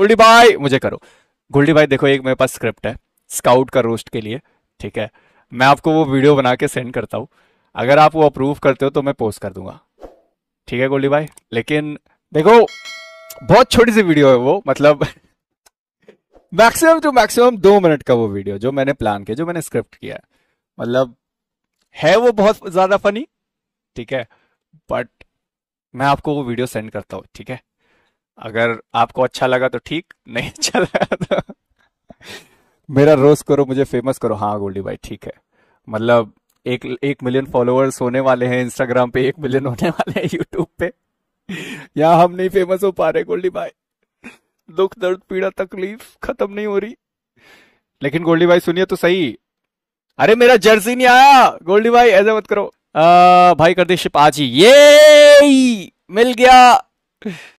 गुल्डी भाई मुझे करो गुल्डी भाई देखो एक मेरे पास स्क्रिप्ट है स्काउट का रोस्ट के लिए ठीक है मैं आपको वो वीडियो बना के सेंड करता हूँ अगर आप वो अप्रूव करते हो तो मैं पोस्ट कर दूंगा ठीक है गोल्डी भाई लेकिन देखो बहुत छोटी सी वीडियो है वो मतलब मैक्सिमम टू मैक्सिमम दो मिनट का वो वीडियो जो मैंने प्लान किया जो मैंने स्क्रिप्ट किया है मतलब है वो बहुत ज्यादा फनी ठीक है बट मैं आपको वो वीडियो सेंड करता हूँ ठीक है अगर आपको अच्छा लगा तो ठीक नहीं अच्छा लगा तो मेरा रोज करो मुझे फेमस करो हाँ गोल्डी भाई ठीक है मतलब एक एक मिलियन फॉलोअर्स होने वाले हैं इंस्टाग्राम पे एक मिलियन होने वाले हैं यूट्यूब पे यहाँ हम नहीं फेमस हो पा रहे गोल्डी भाई दुख दर्द पीड़ा तकलीफ खत्म नहीं हो रही लेकिन गोल्डी भाई सुनिए तो सही अरे मेरा जर्सी नहीं आया गोल्डी भाई ऐसा मत करो आ, भाई कर दे शिप आज ही ये मिल गया